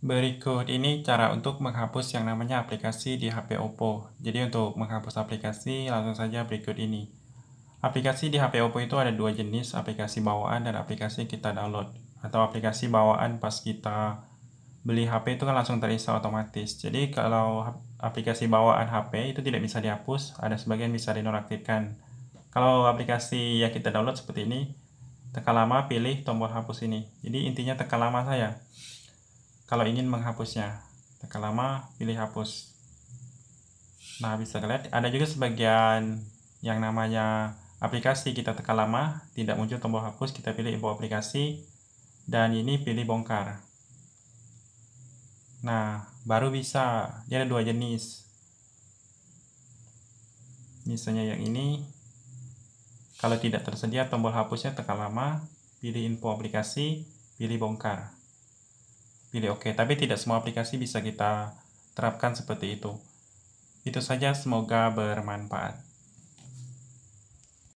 Berikut ini cara untuk menghapus yang namanya aplikasi di HP Oppo. Jadi untuk menghapus aplikasi, langsung saja berikut ini. Aplikasi di HP Oppo itu ada dua jenis, aplikasi bawaan dan aplikasi kita download. Atau aplikasi bawaan pas kita beli HP itu kan langsung terinstall otomatis. Jadi kalau aplikasi bawaan HP itu tidak bisa dihapus, ada sebagian bisa dinonaktifkan. Kalau aplikasi yang kita download seperti ini, tekan lama pilih tombol hapus ini. Jadi intinya tekan lama saya kalau ingin menghapusnya tekan lama pilih hapus nah bisa kalian ada juga sebagian yang namanya aplikasi kita tekan lama tidak muncul tombol hapus kita pilih info aplikasi dan ini pilih bongkar nah baru bisa dia ada dua jenis misalnya yang ini kalau tidak tersedia tombol hapusnya tekan lama pilih info aplikasi pilih bongkar pilih oke Tapi tidak semua aplikasi bisa kita terapkan seperti itu. Itu saja, semoga bermanfaat.